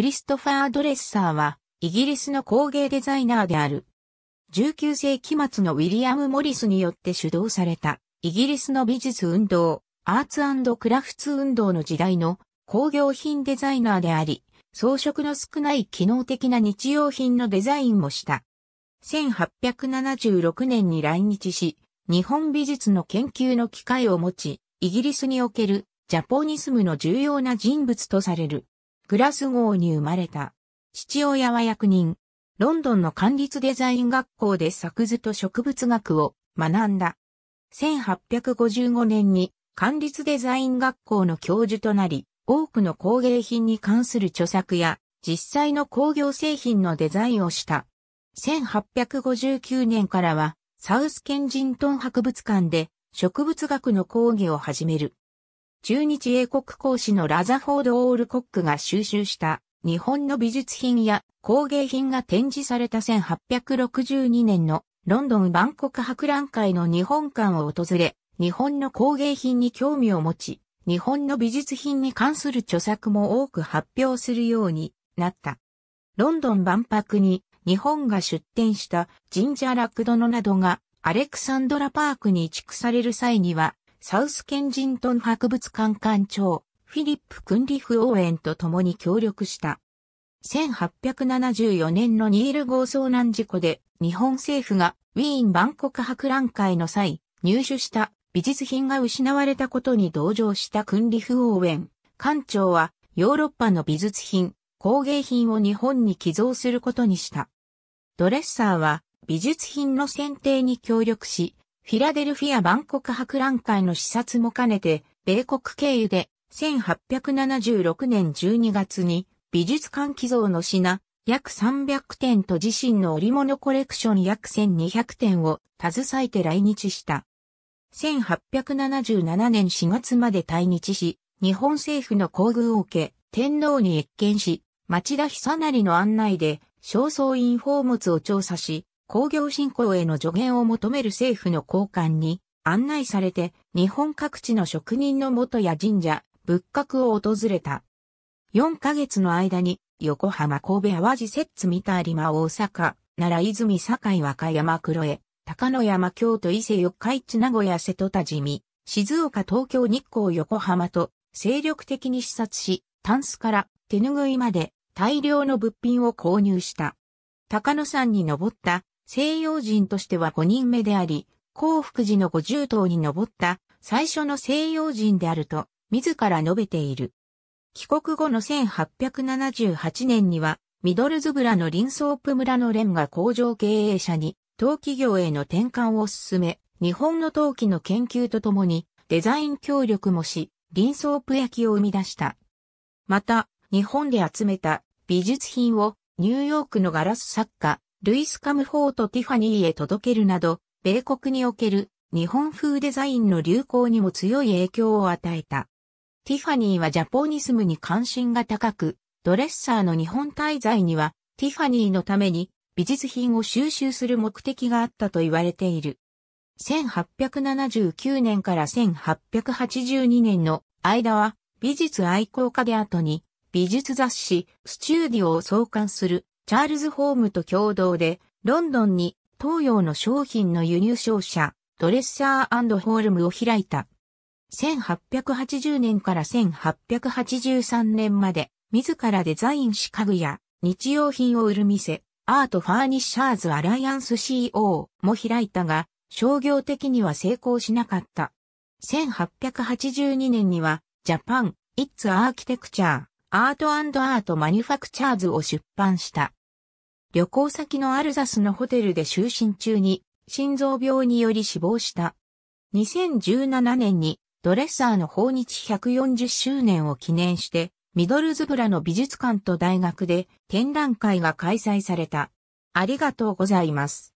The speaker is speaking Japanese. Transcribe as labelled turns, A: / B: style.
A: クリストファー・ドレッサーは、イギリスの工芸デザイナーである。19世紀末のウィリアム・モリスによって主導された、イギリスの美術運動、アーツクラフツ運動の時代の工業品デザイナーであり、装飾の少ない機能的な日用品のデザインもした。1876年に来日し、日本美術の研究の機会を持ち、イギリスにおけるジャポニスムの重要な人物とされる。グラスゴーに生まれた。父親は役人。ロンドンの管立デザイン学校で作図と植物学を学んだ。1855年に管立デザイン学校の教授となり、多くの工芸品に関する著作や、実際の工業製品のデザインをした。1859年からは、サウスケンジントン博物館で植物学の講義を始める。中日英国公使のラザフォード・オールコックが収集した日本の美術品や工芸品が展示された1862年のロンドン万国博覧会の日本館を訪れ、日本の工芸品に興味を持ち、日本の美術品に関する著作も多く発表するようになった。ロンドン万博に日本が出展したジジンャーラクドノなどがアレクサンドラパークに移築される際にはサウスケンジントン博物館館長、フィリップ・クンリフ・オーエンと共に協力した。1874年のニール号遭難事故で、日本政府がウィーン万国博覧会の際、入手した美術品が失われたことに同情したクンリフ・オーエン。館長はヨーロッパの美術品、工芸品を日本に寄贈することにした。ドレッサーは美術品の選定に協力し、フィラデルフィア万国博覧会の視察も兼ねて、米国経由で1876年12月に美術館寄贈の品約300点と自身の織物コレクション約1200点を携えて来日した。1877年4月まで退日し、日本政府の厚遇を受け、天皇に謁見し、町田久成の案内で、正倉院宝物を調査し、工業振興への助言を求める政府の高官に案内されて日本各地の職人の元や神社、仏閣を訪れた。4ヶ月の間に横浜神戸淡路摂津三田有馬大阪、奈良泉堺和歌山黒江、高野山京都伊勢四日市名古屋瀬戸田地味、静岡東京日光横浜と精力的に視察し、タンスから手拭いまで大量の物品を購入した。高野山に登った西洋人としては5人目であり、幸福寺の五重塔に登った最初の西洋人であると自ら述べている。帰国後の1878年にはミドルズブラのリンソープ村の連が工場経営者に陶器業への転換を進め、日本の陶器の研究とともにデザイン協力もし、リンソープ焼きを生み出した。また、日本で集めた美術品をニューヨークのガラス作家ルイス・カムフォート・ティファニーへ届けるなど、米国における日本風デザインの流行にも強い影響を与えた。ティファニーはジャポニスムに関心が高く、ドレッサーの日本滞在には、ティファニーのために美術品を収集する目的があったと言われている。1879年から1882年の間は美術愛好家で後に美術雑誌スチューディオを創刊するチャールズ・ホームと共同で、ロンドンに東洋の商品の輸入商社、ドレッサーホールムを開いた。1880年から1883年まで、自らデザインし家具や日用品を売る店、アート・ファーニッシャーズ・アライアンス CO も開いたが、商業的には成功しなかった。1882年には、ジャパン・イッツ・アーキテクチャー・アートアートマニュファクチャーズを出版した。旅行先のアルザスのホテルで就寝中に心臓病により死亡した。2017年にドレッサーの訪日140周年を記念して、ミドルズブラの美術館と大学で展覧会が開催された。ありがとうございます。